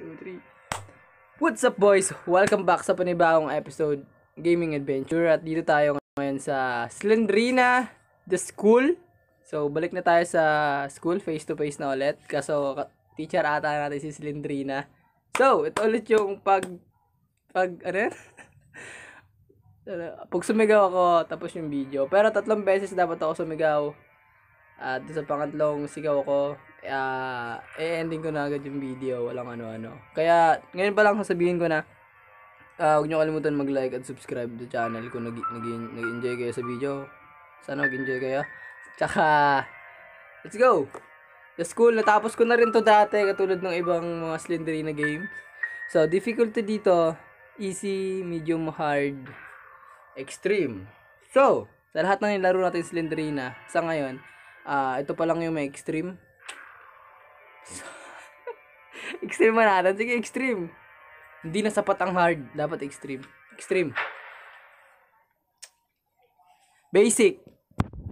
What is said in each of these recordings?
two, three. What's up boys? Welcome back sa panibagong episode Gaming Adventure at dito tayo ngayon sa Slendrina The School. So balik na tayo sa school face to face na ulit. Kaso teacher ata natin si Slendrina. So ito ulit yung pag pag ano? pag sumigaw ako tapos yung video. Pero tatlong beses dapat ako sumigaw at sa pangatlong sigaw ko, uh, e-ending ko na agad yung video, walang ano-ano. Kaya, ngayon pa lang sasabihin ko na, uh, huwag nyo kalimutan mag-like at subscribe sa channel kung nag- nag- nag-enjoy kayo sa video. Sana nag-enjoy kayo. Tsaka, let's go! That's school, natapos ko na rin to dati, katulad ng ibang mga Slenderina games. So, difficulty dito, easy, medium, hard, extreme. So, sa lahat ng laro natin Slenderina sa ngayon, Ah, uh, ito pa lang yung may extreme. So, extreme man natin. Sige, extreme. Hindi na sapat ang hard. Dapat extreme. Extreme. Basic.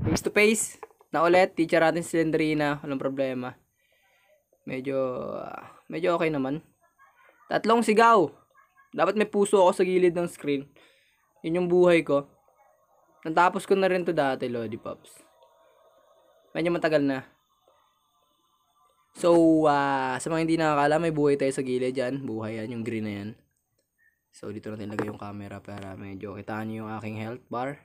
Face to face. Na ulit. Teacher natin si Lendrina. Walang problema. Medyo, uh, medyo okay naman. Tatlong sigaw. Dapat may puso ako sa gilid ng screen. Yun yung buhay ko. Natapos ko na rin to dati, Lodi Pops medyo matagal na. So, uh, sa mga hindi nakakala, may buhay tayo sa gilid dyan. Buhay yan, yung green na yan. So, dito natin lagay yung camera para medyo kitaan nyo yung aking health bar.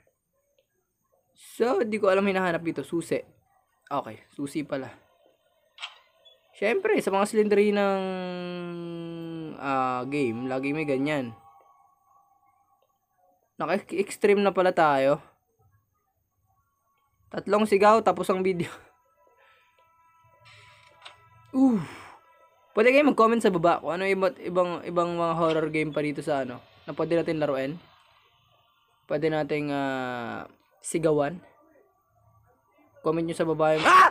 So, di ko alam hinahanap dito. Susi. Okay, susi pala. Siyempre, sa mga silindri ng uh, game, lagi may ganyan. Naka-extreme na pala tayo. Tatlong sigaw, tapos ang video. Uh. Pwede kayo mag-comment sa baba kung ano iba't ibang ibang mga horror game pa dito sa ano na pwede natin laruin. Pwede nating uh, sigawan. Comment nyo sa baba yung... Ah!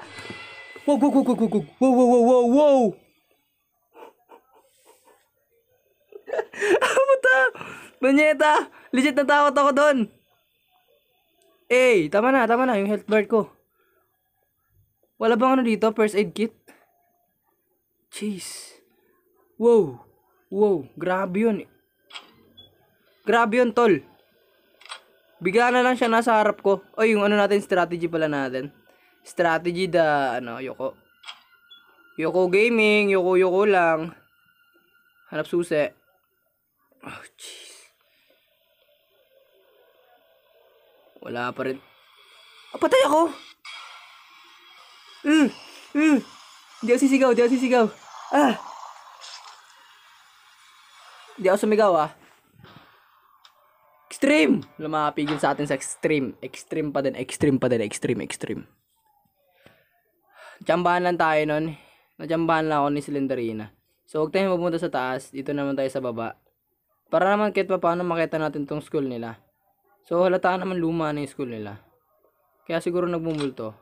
Wow, wow, wow, wow, wow, wow, wow, wow, wow, wow! Puta! Banyeta! Legit natakot ako doon! Eh, tama na, tama na. Yung health bar ko. Wala bang ano dito? First aid kit? Jeez. Wow. Wow. Grabe yun. Grabe yun, tol. Bigla na lang siya nasa harap ko. O, yung ano natin, strategy pala natin. Strategy da, ano, yoko. Yoko gaming, yoko-yoko lang. Hanap susi. Oh, jeez. Wala pa rin. Oh, patay ako! Mm, mm. Hindi hmm. ako sisigaw, hindi ako sisigaw. Ah! Hindi ako sumigaw ah. Extreme! Lumapigil sa atin sa extreme. Extreme pa din, extreme pa din, extreme, extreme. Jambahan lang tayo nun. Najambahan lang ako ni Slenderina. So, huwag tayong pumunta sa taas. Dito naman tayo sa baba. Para naman kahit pa paano makita natin tong school nila. So halata naman luma na yung school nila. Kaya siguro nagmumulto.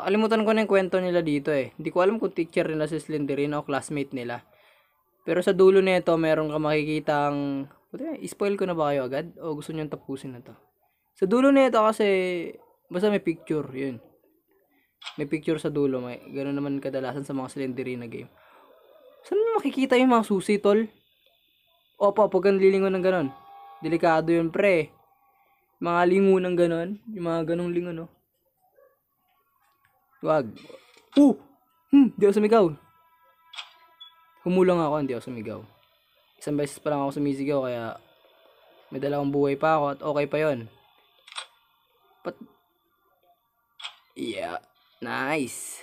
Nakalimutan ko na yung kwento nila dito eh. Hindi ko alam kung teacher nila si Slenderina o classmate nila. Pero sa dulo nito, meron ka makikitang... Spoil ko na ba kayo agad? O gusto nyo tapusin na to? Sa dulo nito kasi... Basta may picture, yun. May picture sa dulo. May, ganun naman kadalasan sa mga Slenderina game. Saan mo makikita yung mga susi, tol? Opo, pag ang lilingon ng ganun. Delikado yun, pre. Mga lingo ng ganon. Yung mga ganong lingon, no? Wag. Uh! Hmm, di ako sumigaw. Humulang ako, hindi ako sumigaw. Isang beses pa lang ako sumisigaw, kaya may dalawang buhay pa ako at okay pa yon. But, yeah, nice.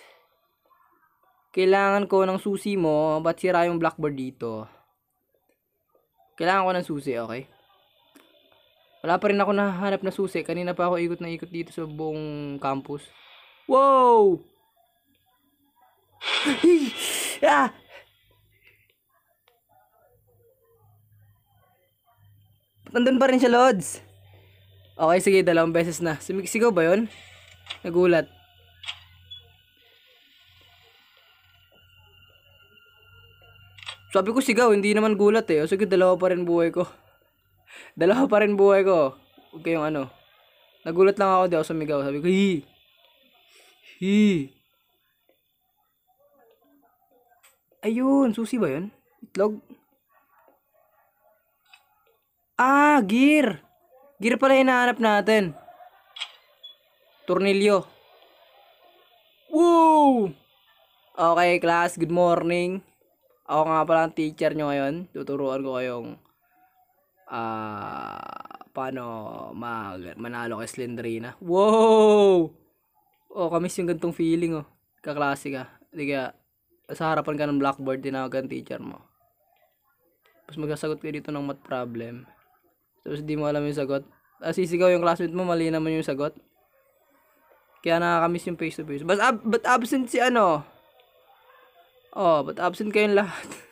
Kailangan ko ng susi mo, ba't sira yung blackboard dito? Kailangan ko ng susi, okay? Wala pa rin ako nahanap na susi. Kanina pa ako ikot na ikot dito sa buong campus. Wow! ah! Nandun pa rin siya, Lods. Okay, sige, dalawang beses na. Sigaw ba yon? Nagulat. Sabi ko sigaw, hindi naman gulat eh. O sige, dalawa pa rin buhay ko. Dalawa pa rin buhay ko. Huwag kayong ano. Nagulat lang ako, di ako sumigaw. Sabi ko, hi! Hi! Ayun, susi ba yun? Itlog? Ah, gear! Gear pala hinahanap natin. Tornilyo. Woo! Okay, class. Good morning. Ako nga pala ang teacher nyo ngayon. Tuturuan ko kayong uh, paano mag manalo kay Slendrina. Wow! Oh, kamis yung gantong feeling oh. Kaklase ka. Hindi sa harapan ka ng blackboard, tinawagan teacher mo. Tapos magsasagot ka dito ng math problem. Tapos di mo alam yung sagot. Tapos ah, sisigaw yung classmate mo, mali naman yung sagot. Kaya nakakamiss yung face to face. But, ab- but absent si ano? Oh, but absent kayong lahat.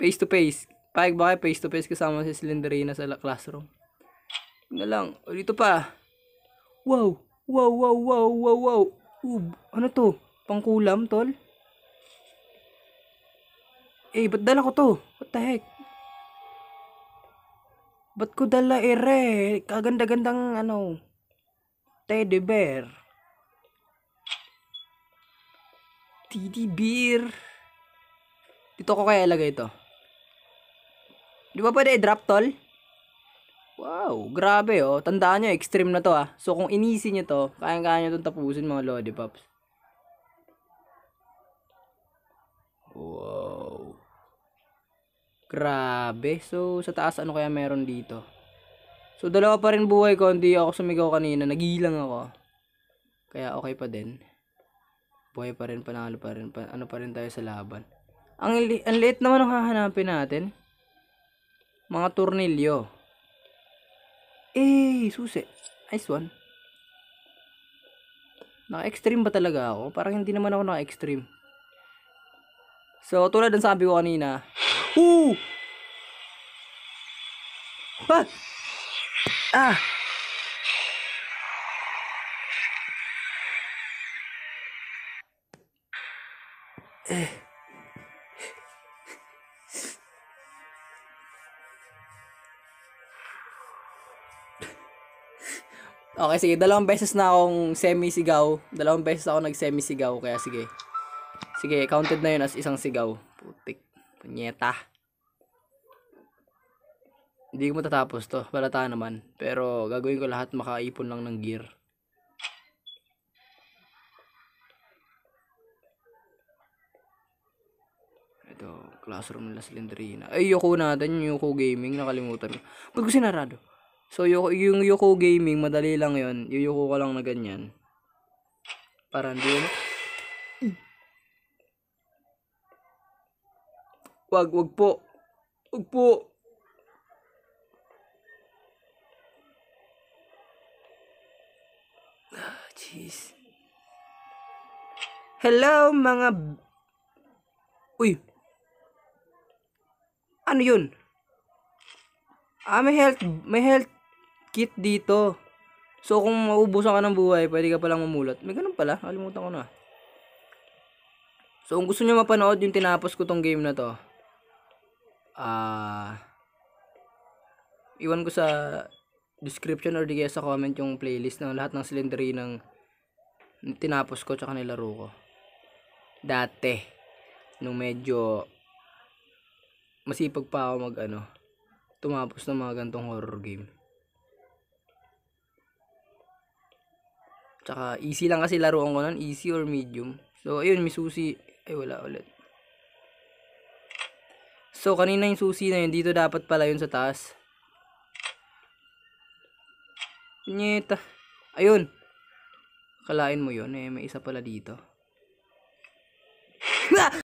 face to face. Pahig ba kayo face to face kasama si Slenderina sa classroom? Na lang. O dito pa. Wow! Wow, wow, wow, wow, wow. Ub, ano to? Pangkulam, tol? Eh, ba't dala ko to? What the heck? Ba't ko dala ere? Eh, Kaganda-gandang ano, teddy bear. Teddy bear. Dito ko kaya ilagay ito. Di ba pwede i-drop tol? Wow, grabe oh. Tandaan nyo, extreme na to ah. So kung inisi nyo to, kayang-kaya nyo itong tapusin mga lollipops. Wow. Grabe. So sa taas ano kaya meron dito? So dalawa pa rin buhay ko. Hindi ako sumigaw kanina. Nagilang ako. Kaya okay pa din. Buhay pa rin, panalo pa rin. Pa, ano pa rin tayo sa laban. Ang, ang liit naman ang hahanapin natin mga tornilyo. Eh, susi. Nice one. Naka-extreme ba talaga ako? Parang hindi naman ako naka-extreme. So, tulad ng sabi ko kanina. Woo! Ah! Ah! Eh. Okay, sige. Dalawang beses na akong semi-sigaw. Dalawang beses ako nag-semi-sigaw. Kaya sige. Sige, counted na yun as isang sigaw. Putik. Punyeta. Hindi ko matatapos to. Balata naman. Pero gagawin ko lahat makaipon lang ng gear. Ito, classroom nila Slendrina. Ay, Yoko natin. Yoko Gaming. Nakalimutan ko. Ba't ko sinarado? So, yung Yoko Gaming, madali lang yon Yuyuko ko lang na ganyan. Para hindi yun. Wag, wag po. Wag po. Ah, jeez. Hello, mga... Uy. Ano yun? Ah, may health, may health kit dito. So, kung maubusan ka ng buhay, pwede ka palang mamulot. May ganun pala. Alimutan ko na. So, kung gusto nyo mapanood yung tinapos ko tong game na to, ah, uh, iwan ko sa description or di kaya sa comment yung playlist ng lahat ng silindri ng tinapos ko tsaka nilaro ko. Dati, nung medyo masipag pa ako mag ano, tumapos ng mga gantong horror game. Tsaka easy lang kasi laruan ko nun. Easy or medium. So, ayun, may susi. Ay, wala ulit. So, kanina yung susi na yun. Dito dapat pala yun sa taas. Nyeta. Ayun. Kalain mo yun. Eh, may isa pala dito.